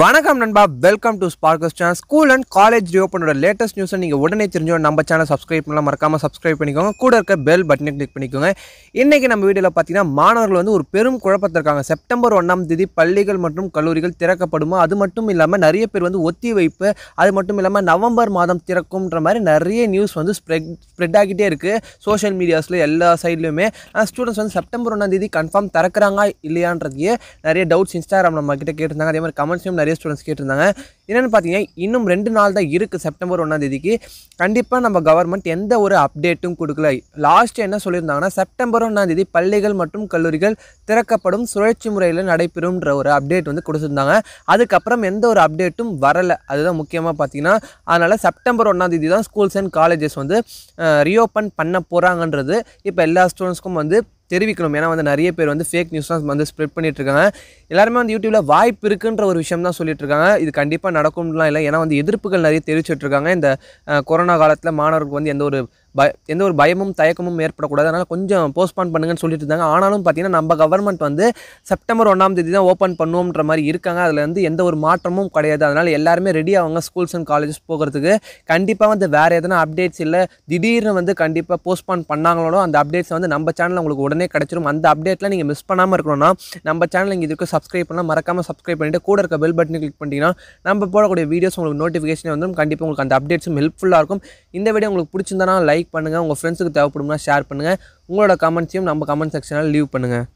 வணக்கம் நண்பா welcome to Sparks channel school and college ரியோப்பனோட லேட்டஸ்ட் நியூஸை நீங்கள் உடனே தெரிஞ்சோ நம்ம சேனல் சப்ஸ்கிரைப் பண்ணலாம் மறக்காமல் சப்ஸ்கிரைப் பண்ணிக்கோங்க கூட இருக்க பெல் பட்டனை கிளிக் பண்ணிக்கோங்க இன்றைக்கி நம்ம வீடியோவில் பார்த்தீங்கன்னா மாணவர்கள் வந்து ஒரு பெரும் குழப்பத்தில் இருக்காங்க செப்டம்பர் ஒன்றாம் தேதி பள்ளிகள் மற்றும் கல்லூரிகள் திறக்கப்படுமா அது மட்டும் இல்லாமல் நிறைய பேர் வந்து ஒத்தி வைப்பு அது மட்டும் இல்லாமல் நவம்பர் மாதம் திறக்கும்ன்ற மாதிரி நிறைய நியூஸ் வந்து ஸ்ப்ரெட் ஸ்ப்ரெட் ஆகிட்டே இருக்குது சோஷியல் மீடியாஸில் எல்லா சைட்லையுமே ஸ்டூடெண்ட்ஸ் வந்து செப்டம்பர் ஒன்றாம் தேதி கன்ஃபார்ம் திறக்கிறாங்க இல்லையான்றதையே நிறைய டவுட்ஸ் இன்ஸ்டாகிராம் நம்ம கிட்டே கேட்டிருந்தாங்க அதே மாதிரி கமெண்ட்ஸும் கொஸ்டினும் நிறைய ஸ்டூடெண்ட்ஸ் கேட்டிருந்தாங்க என்னென்னு பார்த்தீங்கன்னா இன்னும் ரெண்டு நாள் தான் இருக்குது செப்டம்பர் ஒன்றாந்தேதிக்கு கண்டிப்பாக நம்ம கவர்மெண்ட் எந்த ஒரு அப்டேட்டும் கொடுக்கல லாஸ்ட் என்ன சொல்லியிருந்தாங்கன்னா செப்டம்பர் ஒன்றாந்தேதி பள்ளிகள் மற்றும் கல்லூரிகள் திறக்கப்படும் சுழற்சி முறையில் நடைபெறும்ன்ற ஒரு அப்டேட் வந்து கொடுத்துருந்தாங்க அதுக்கப்புறம் எந்த ஒரு அப்டேட்டும் வரலை அதுதான் முக்கியமாக பார்த்தீங்கன்னா அதனால் செப்டம்பர் ஒன்றாந்தேதி தான் ஸ்கூல்ஸ் அண்ட் காலேஜஸ் வந்து ரீஓப்பன் பண்ண போகிறாங்கன்றது இப்போ எல்லா ஸ்டூடெண்ட்ஸ்க்கும் வந்து தெரிவிக்கணும் ஏன்னா வந்து நிறைய பேர் வந்து ஃபேக் நியூஸ்லாம் வந்து ஸ்ப்ரெட் பண்ணிகிட்ருக்காங்க எல்லாருமே வந்து யூடியூப்பில் வாய்ப்பு இருக்குன்ற ஒரு விஷயம் தான் சொல்லிட்டு இருக்காங்க இது கண்டிப்பாக நடக்கும்லாம் இல்லை ஏன்னா வந்து எதிர்ப்புகள் நிறைய தெரிவிச்சிட்ருக்காங்க இந்த கொரோனா காலத்தில் மாணவர்களுக்கு வந்து எந்த ஒரு பய எந்த ஒரு பயமும் தயக்கமும் ஏற்படக்கூடாது அதனால் கொஞ்சம் போஸ்ட்பான் பண்ணுங்கன்னு சொல்லிட்டு இருந்தாங்க ஆனாலும் பார்த்தீங்கன்னா நம்ம கவர்மெண்ட் வந்து செப்டம்பர் ஒன்றாம் தேதி தான் ஓப்பன் பண்ணுவோம்ன்ற மாதிரி இருக்காங்க அதில் வந்து எந்த ஒரு மாற்றமும் கிடையாது அதனால் எல்லாருமே ரெடி ஆவாங்க ஸ்கூல்ஸ் அண்ட் காலேஜஸ் போகிறதுக்கு கண்டிப்பாக வந்து வேறு எதனா அப்டேட்ஸ் இல்லை திடீர்னு வந்து கண்டிப்பாக போஸ்ட்பான் பண்ணாங்களோ அந்த அப்டேட்ஸ் வந்து நம்ம சேனலில் உங்களுக்கு உடனே கிடச்சிரும் அந்த அப்டேட்லாம் நீங்கள் மிஸ் பண்ணாமல் இருக்கணும்னா நம்ம சேனல் இங்கே இதுக்கு சப்ஸ்கிரைப் பண்ணால் மறக்காமல் சப்ஸ்கிரைப் பண்ணிவிட்டு கூட இருக்க பெல் பட்டன் கிளிக் பண்ணிட்டீங்கன்னா நம்ம போடக்கூடிய வீடியோஸ் உங்களுக்கு நோட்டிஃபிகேஷன் வந்துடும் கண்டிப்பாக உங்களுக்கு அந்த அப்டேட்ஸும் ஹெல்ப்ஃபுல்லாக இருக்கும் இந்த வீடியோ உங்களுக்கு பிடிச்சிருந்தானா லைக் லைக் பண்ணுங்கள் உங்கள் ஃப்ரெண்ட்ஸுக்கு தேவைப்படும்னா ஷேர் பண்ணுங்கள் உங்களோட கமெண்ட்ஸையும் நம்ம கமெண்ட் செக்ஷனில் லீவ் பண்ணுங்கள்